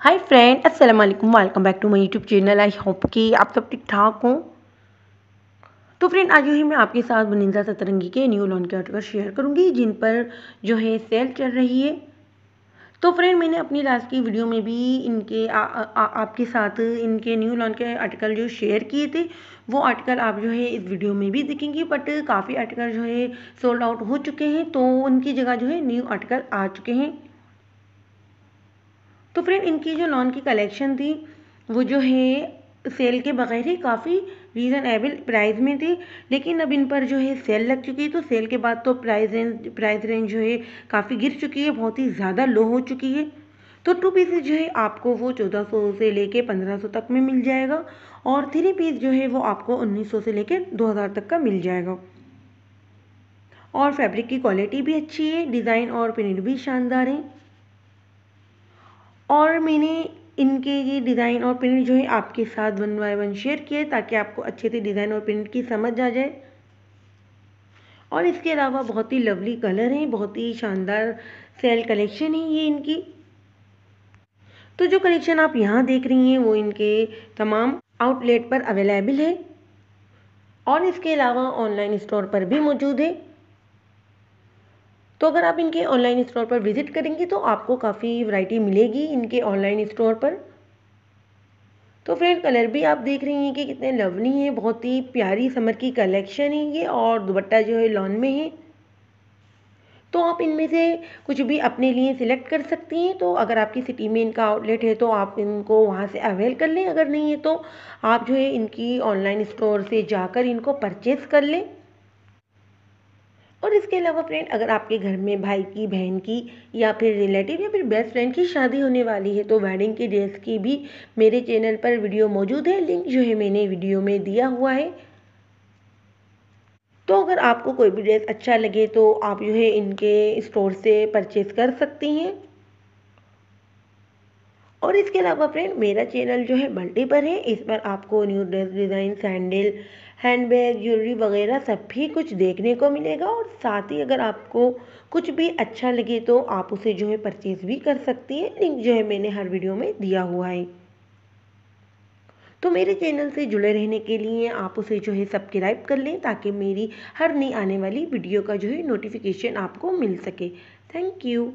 हाय friend अस्सलाम वालेकुम welcome back to my YouTube channel I hope कि आप सब ठीक ठाक हों तो फ्रेंड आज जो है मैं आपके साथ बनिंदा सतरंगी के न्यू लॉन्च के आर्टिकल शेयर करूंगी जिन पर जो है सेल चल रही है तो फ्रेंड मैंने अपनी लास्ट की वीडियो में भी इनके आ, आ, आ, आपके साथ इनके न्यू लॉन्च के आर्टिकल जो शेयर किए थे वो आर्टिकल आप जो है इस वीडियो में भी देखेंगे बट काफ़ी आर्टिकल जो है सोल्ड आउट हो चुके हैं तो उनकी जगह जो है न्यू आर्टिकल आ चुके हैं तो फ्रेंड इनकी जो लॉन की कलेक्शन थी वो जो है सेल के बगैर ही काफ़ी रीज़नेबल प्राइस में थी लेकिन अब इन पर जो है सेल लग चुकी है तो सेल के बाद तो प्राइस रेंज प्राइस रेंज जो है काफ़ी गिर चुकी है बहुत ही ज़्यादा लो हो चुकी है तो टू पीसेस जो है आपको वो चौदह सौ से लेके पंद्रह सौ तक में मिल जाएगा और थ्री पीस जो है वो आपको उन्नीस सौ से लेके दो हज़ार तक का मिल जाएगा और फैब्रिक की क्वालिटी भी अच्छी है डिज़ाइन और प्रिंट भी शानदार है और मैंने इनके ये डिज़ाइन और प्रिंट जो है आपके साथ वन बाय वन शेयर किए ताकि आपको अच्छे से डिज़ाइन और प्रिंट की समझ आ जाए और इसके अलावा बहुत ही लवली कलर हैं बहुत ही शानदार सेल कलेक्शन है ये इनकी तो जो कलेक्शन आप यहाँ देख रही हैं वो इनके तमाम आउटलेट पर अवेलेबल है और इसके अलावा ऑनलाइन स्टोर पर भी मौजूद है तो अगर आप इनके ऑनलाइन स्टोर पर विज़िट करेंगे तो आपको काफ़ी वैरायटी मिलेगी इनके ऑनलाइन स्टोर पर तो फ्रेंड कलर भी आप देख रही हैं कि कितने लवली हैं बहुत ही प्यारी समर की कलेक्शन है ये और दुपट्टा जो है लॉन में है तो आप इनमें से कुछ भी अपने लिए सिलेक्ट कर सकती हैं तो अगर आपकी सिटी में इनका आउटलेट है तो आप इनको वहाँ से अवेल कर लें अगर नहीं है तो आप जो है इनकी ऑनलाइन स्टोर से जाकर इनको परचेज़ कर लें इसके अलावा फ्रेंड अगर आपके घर में भाई की बहन की या फिर रिलेटिव या फिर बेस्ट फ्रेंड की शादी होने वाली है तो वेडिंग की ड्रेस की भी मेरे चैनल पर वीडियो मौजूद है लिंक जो है मैंने वीडियो में दिया हुआ है तो अगर आपको कोई भी ड्रेस अच्छा लगे तो आप जो है इनके स्टोर से परचेज़ कर सकती हैं और इसके अलावा फ्रेंड मेरा चैनल जो है मल्टी पर है इस पर आपको new dress design sandal handbag jewellery वगैरह सब भी कुछ देखने को मिलेगा और साथ ही अगर आपको कुछ भी अच्छा लगे तो आप उसे जो है परचेज़ भी कर सकती हैं लिंक जो है मैंने हर वीडियो में दिया हुआ है तो मेरे चैनल से जुड़े रहने के लिए आप उसे जो है सब्सक्राइब कर लें ताकि मेरी हर नई आने वाली वीडियो का जो है नोटिफिकेशन आपको मिल सके थैंक यू